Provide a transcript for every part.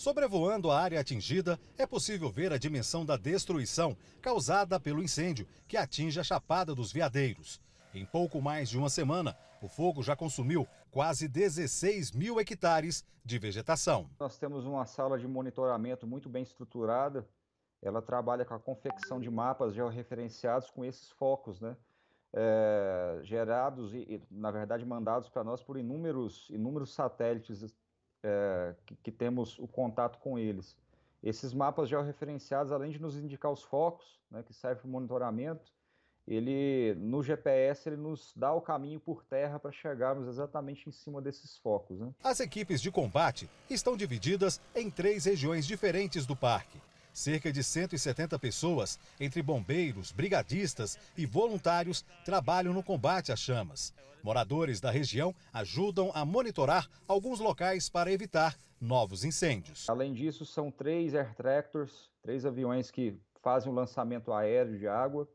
Sobrevoando a área atingida, é possível ver a dimensão da destruição causada pelo incêndio que atinge a Chapada dos Veadeiros. Em pouco mais de uma semana, o fogo já consumiu quase 16 mil hectares de vegetação. Nós temos uma sala de monitoramento muito bem estruturada. Ela trabalha com a confecção de mapas georreferenciados com esses focos, né? É, gerados e, na verdade, mandados para nós por inúmeros, inúmeros satélites é, que, que, temos o contato com eles. Esses mapas georreferenciados, além de nos indicar os focos, né, que serve para monitoramento, ele no GPS ele nos dá o caminho por terra para chegarmos exatamente em cima desses focos. Né? As equipes de combate estão divididas em três regiões diferentes do parque. Cerca de 170 pessoas, entre bombeiros, brigadistas e voluntários, trabalham no combate às chamas. Moradores da região ajudam a monitorar alguns locais para evitar novos incêndios. Além disso, são três air tractors, três aviões que fazem o lançamento aéreo de água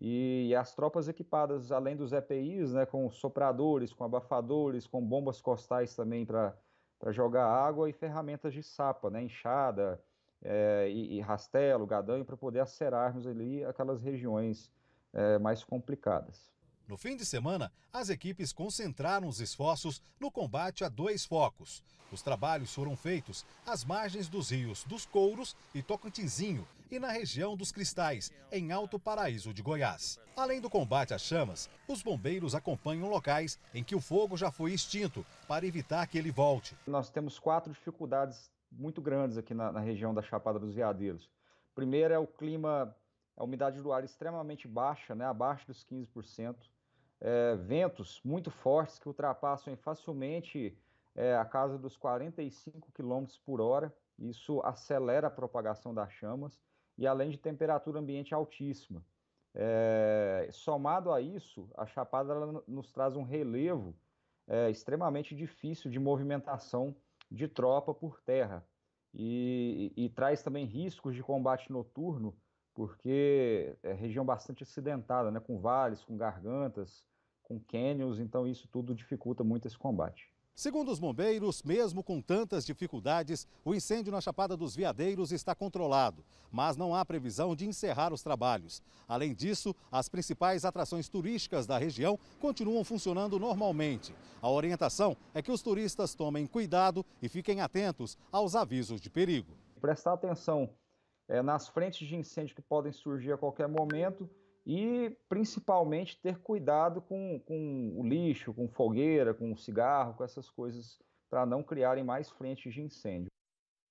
e, as tropas equipadas, além dos EPIs, né, com sopradores, com abafadores, com bombas costais também para jogar água e ferramentas de sapa, né, enxada, é, e, e, rastelo, gadanho, para poder acerarmos ali aquelas regiões é, mais complicadas. No fim de semana, as equipes concentraram os esforços no combate a dois focos. Os trabalhos foram feitos às margens dos rios dos Couros e Tocantinzinho e na região dos Cristais, em Alto Paraíso de Goiás. Além do combate às chamas, os bombeiros acompanham locais em que o fogo já foi extinto para evitar que ele volte. Nós temos quatro dificuldades muito grandes aqui na, na região da Chapada dos Veadeiros. Primeiro é o clima, a umidade do ar extremamente baixa, né, abaixo dos 15%. É, ventos muito fortes que ultrapassam facilmente é, a casa dos 45 km por hora. Isso acelera a propagação das chamas e além de temperatura ambiente altíssima. É, somado a isso, a Chapada nos traz um relevo é, extremamente difícil de movimentação de tropa por terra. E, e, e traz também riscos de combate noturno, porque é região bastante acidentada, né? com vales, com gargantas, com canyons, então isso tudo dificulta muito esse combate. Segundo os bombeiros, mesmo com tantas dificuldades, o incêndio na Chapada dos Veadeiros está controlado, mas não há previsão de encerrar os trabalhos. Além disso, as principais atrações turísticas da região continuam funcionando normalmente. A orientação é que os turistas tomem cuidado e fiquem atentos aos avisos de perigo. Prestar atenção é, nas frentes de incêndio que podem surgir a qualquer momento e, principalmente, ter cuidado com, com o lixo, com fogueira, com o cigarro, com essas coisas, para não criarem mais frentes de incêndio.